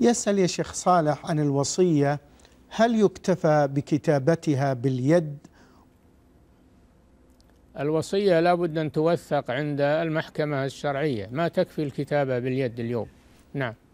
يسأل يا شيخ صالح عن الوصية هل يكتفى بكتابتها باليد الوصية لابد أن توثق عند المحكمة الشرعية ما تكفي الكتابة باليد اليوم نعم